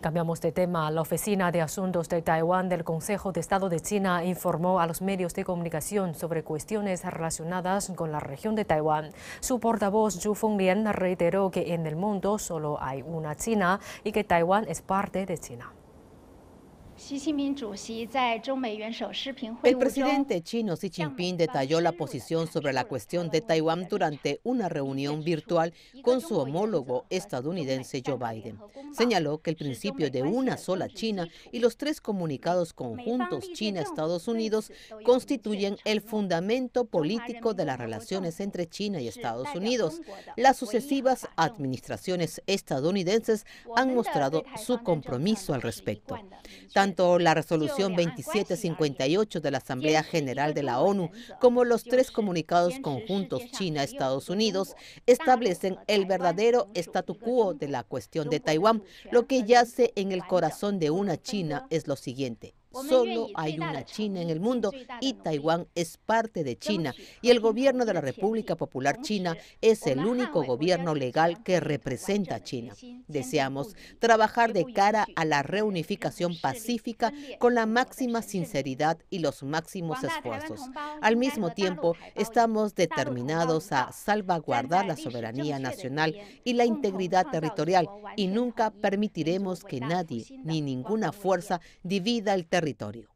Cambiamos de tema. La Oficina de Asuntos de Taiwán del Consejo de Estado de China informó a los medios de comunicación sobre cuestiones relacionadas con la región de Taiwán. Su portavoz, Zhu Fenglian, reiteró que en el mundo solo hay una China y que Taiwán es parte de China. El presidente chino Xi Jinping detalló la posición sobre la cuestión de Taiwán durante una reunión virtual con su homólogo estadounidense Joe Biden. Señaló que el principio de una sola China y los tres comunicados conjuntos China-Estados Unidos constituyen el fundamento político de las relaciones entre China y Estados Unidos. Las sucesivas administraciones estadounidenses han mostrado su compromiso al respecto. Tanto tanto la resolución 2758 de la Asamblea General de la ONU como los tres comunicados conjuntos China-Estados Unidos establecen el verdadero statu quo de la cuestión de Taiwán. Lo que yace en el corazón de una China es lo siguiente. Solo hay una China en el mundo y Taiwán es parte de China. Y el gobierno de la República Popular China es el único gobierno legal que representa a China. Deseamos trabajar de cara a la reunificación pacífica con la máxima sinceridad y los máximos esfuerzos. Al mismo tiempo, estamos determinados a salvaguardar la soberanía nacional y la integridad territorial y nunca permitiremos que nadie ni ninguna fuerza divida el territorio territorio.